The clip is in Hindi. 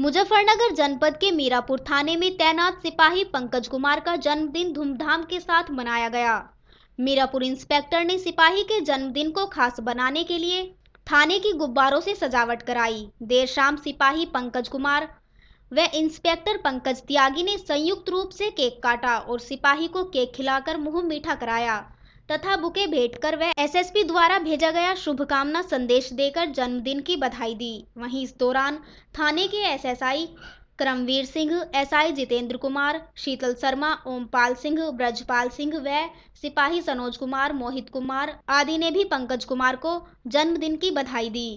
मुजफ्फरनगर जनपद के मीरापुर थाने में तैनात सिपाही पंकज कुमार का जन्मदिन धूमधाम के साथ मनाया गया मीरापुर इंस्पेक्टर ने सिपाही के जन्मदिन को खास बनाने के लिए थाने की गुब्बारों से सजावट कराई देर शाम सिपाही पंकज कुमार व इंस्पेक्टर पंकज त्यागी ने संयुक्त रूप से केक काटा और सिपाही को केक खिलाकर मुंह मीठा कराया तथा बुके भेंट कर वह एसएसपी द्वारा भेजा गया शुभकामना संदेश देकर जन्मदिन की बधाई दी वहीं इस दौरान थाने के एसएसआई करमवीर सिंह एसआई जितेंद्र कुमार शीतल शर्मा ओमपाल सिंह ब्रजपाल सिंह व सिपाही सनोज कुमार मोहित कुमार आदि ने भी पंकज कुमार को जन्मदिन की बधाई दी